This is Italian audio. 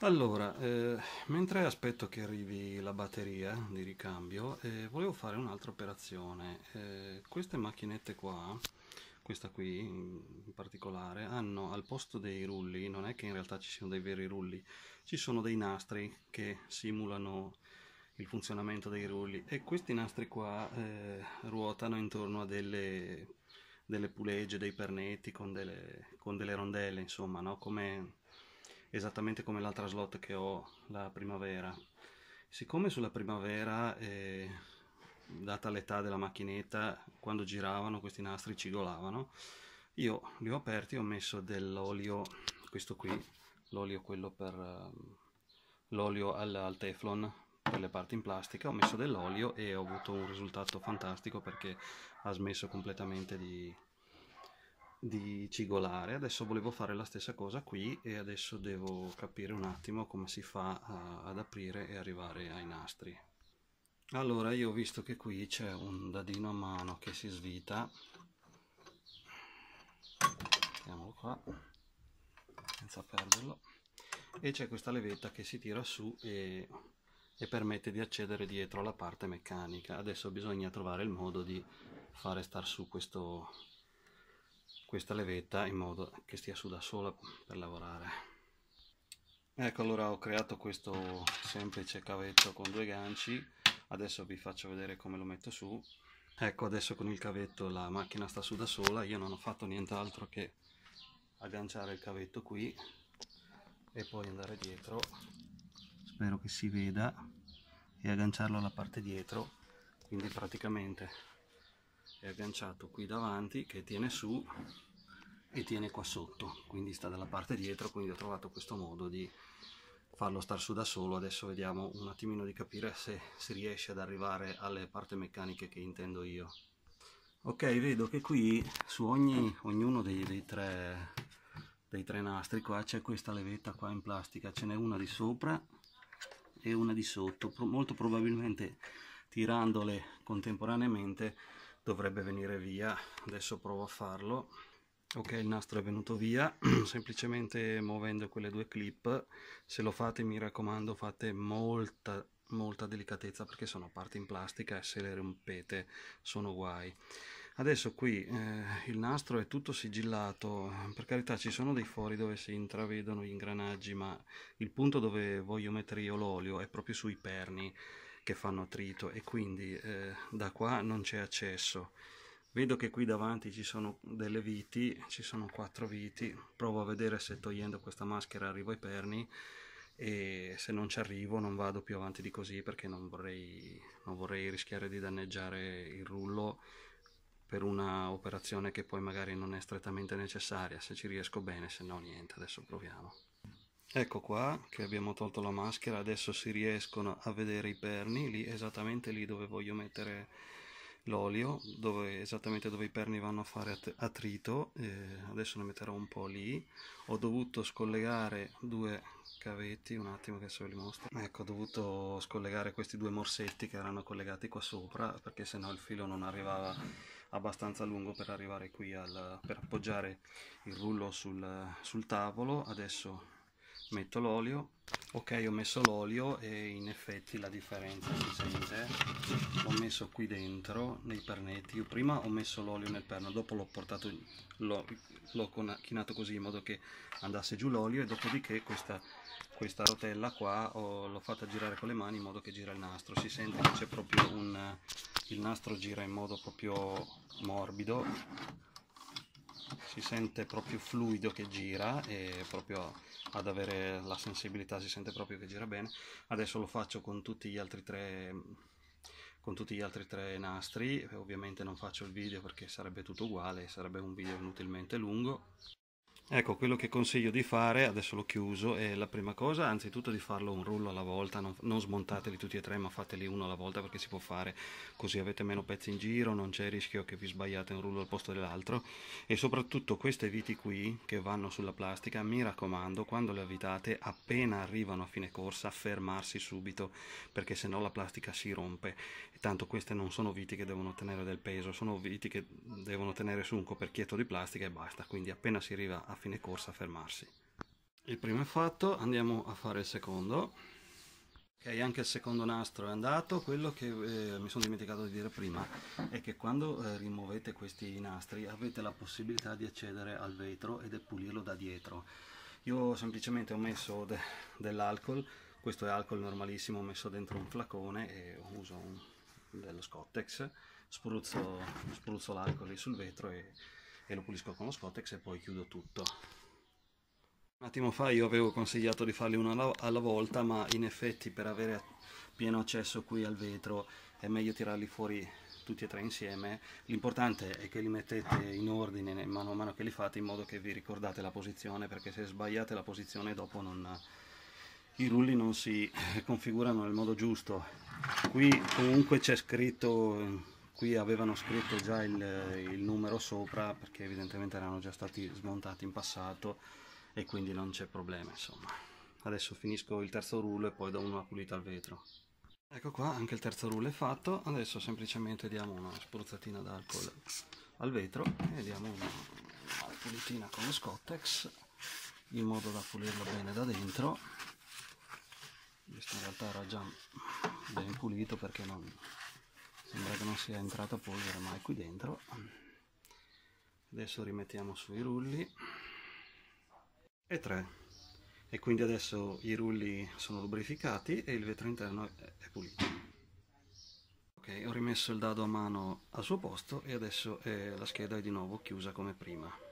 Allora, eh, mentre aspetto che arrivi la batteria di ricambio, eh, volevo fare un'altra operazione. Eh, queste macchinette qua, questa qui in particolare, hanno al posto dei rulli, non è che in realtà ci siano dei veri rulli, ci sono dei nastri che simulano il funzionamento dei rulli e questi nastri qua eh, ruotano intorno a delle, delle pulegge, dei pernetti con delle, con delle rondelle, insomma, no? come esattamente come l'altra slot che ho, la primavera. Siccome sulla primavera, eh, data l'età della macchinetta, quando giravano questi nastri cigolavano, io li ho aperti ho messo dell'olio, questo qui, l'olio quello per... Ehm, l'olio al, al teflon per le parti in plastica, ho messo dell'olio e ho avuto un risultato fantastico perché ha smesso completamente di, di cigolare adesso volevo fare la stessa cosa qui e adesso devo capire un attimo come si fa a, ad aprire e arrivare ai nastri allora io ho visto che qui c'è un dadino a mano che si svita mettiamolo qua senza perderlo e c'è questa levetta che si tira su e, e permette di accedere dietro alla parte meccanica adesso bisogna trovare il modo di fare star su questo questa levetta in modo che stia su da sola per lavorare ecco allora ho creato questo semplice cavetto con due ganci adesso vi faccio vedere come lo metto su ecco adesso con il cavetto la macchina sta su da sola io non ho fatto nient'altro che agganciare il cavetto qui e poi andare dietro spero che si veda e agganciarlo alla parte dietro quindi praticamente è agganciato qui davanti che tiene su e tiene qua sotto quindi sta dalla parte dietro quindi ho trovato questo modo di farlo star su da solo adesso vediamo un attimino di capire se si riesce ad arrivare alle parti meccaniche che intendo io ok vedo che qui su ogni, ognuno dei, dei, tre, dei tre nastri qua c'è questa levetta qua in plastica ce n'è una di sopra e una di sotto molto probabilmente tirandole contemporaneamente dovrebbe venire via adesso provo a farlo ok il nastro è venuto via semplicemente muovendo quelle due clip se lo fate mi raccomando fate molta molta delicatezza perché sono parti in plastica e se le rompete sono guai adesso qui eh, il nastro è tutto sigillato per carità ci sono dei fori dove si intravedono gli ingranaggi ma il punto dove voglio mettere io l'olio è proprio sui perni che fa nutrito e quindi eh, da qua non c'è accesso vedo che qui davanti ci sono delle viti ci sono quattro viti provo a vedere se togliendo questa maschera arrivo ai perni e se non ci arrivo non vado più avanti di così perché non vorrei, non vorrei rischiare di danneggiare il rullo per una operazione che poi magari non è strettamente necessaria se ci riesco bene se no niente adesso proviamo Ecco qua che abbiamo tolto la maschera, adesso si riescono a vedere i perni, lì, esattamente lì dove voglio mettere l'olio, esattamente dove i perni vanno a fare attrito, eh, adesso ne metterò un po' lì, ho dovuto scollegare due cavetti, un attimo che se ve li mostro, ecco ho dovuto scollegare questi due morsetti che erano collegati qua sopra perché sennò il filo non arrivava abbastanza lungo per arrivare qui al, per appoggiare il rullo sul, sul tavolo, adesso metto l'olio ok ho messo l'olio e in effetti la differenza si sente l'ho messo qui dentro nei pernetti io prima ho messo l'olio nel perno dopo l'ho portato l'ho chinato così in modo che andasse giù l'olio e dopodiché questa, questa rotella qua l'ho fatta girare con le mani in modo che gira il nastro si sente che c'è proprio un il nastro gira in modo proprio morbido si sente proprio fluido che gira e proprio ad avere la sensibilità si sente proprio che gira bene adesso lo faccio con tutti gli altri tre con tutti gli altri tre nastri ovviamente non faccio il video perché sarebbe tutto uguale sarebbe un video inutilmente lungo Ecco, quello che consiglio di fare, adesso l'ho chiuso, è la prima cosa, anzitutto di farlo un rullo alla volta, non, non, smontateli tutti e tre, ma fateli uno alla volta perché si può fare, così avete meno pezzi in giro, non c'è il rischio che vi sbagliate un rullo al posto dell'altro e soprattutto queste viti qui che vanno sulla plastica, mi raccomando, quando le avvitate appena arrivano a fine corsa fermarsi subito perché se no la plastica si rompe, e tanto queste non sono viti che devono tenere del peso, sono viti che devono tenere su un coperchietto di plastica e basta, quindi appena si arriva a fine corsa a fermarsi. Il primo è fatto, andiamo a fare il secondo. Ok, anche il secondo nastro è andato, quello che eh, mi sono dimenticato di dire prima è che quando eh, rimuovete questi nastri avete la possibilità di accedere al vetro ed è pulirlo da dietro. Io semplicemente ho messo de dell'alcol, questo è alcol normalissimo, ho messo dentro un flacone e uso un, dello Scottex, spruzzo, spruzzo l'alcol sul vetro e e lo pulisco con lo Scotex e poi chiudo tutto. Un attimo fa io avevo consigliato di farli una alla volta, ma in effetti per avere pieno accesso qui al vetro è meglio tirarli fuori tutti e tre insieme. L'importante è che li mettete in ordine mano a mano che li fate in modo che vi ricordate la posizione, perché se sbagliate la posizione dopo non, i rulli non si configurano nel modo giusto. Qui comunque c'è scritto qui avevano scritto già il, il, numero sopra perché evidentemente erano già stati smontati in passato e quindi non c'è problema insomma adesso finisco il terzo rullo e poi do una pulita al vetro ecco qua anche il terzo rullo è fatto adesso semplicemente diamo una spruzzatina d'alcol al vetro e diamo una, una pulitina con lo scottex in modo da pulirlo bene da dentro questo in realtà era già ben pulito perché non, sembra che non sia entrata polvere mai qui dentro adesso rimettiamo sui rulli e 3 e quindi adesso i rulli sono lubrificati e il vetro interno è pulito ok ho rimesso il dado a mano al suo posto e adesso eh, la scheda è di nuovo chiusa come prima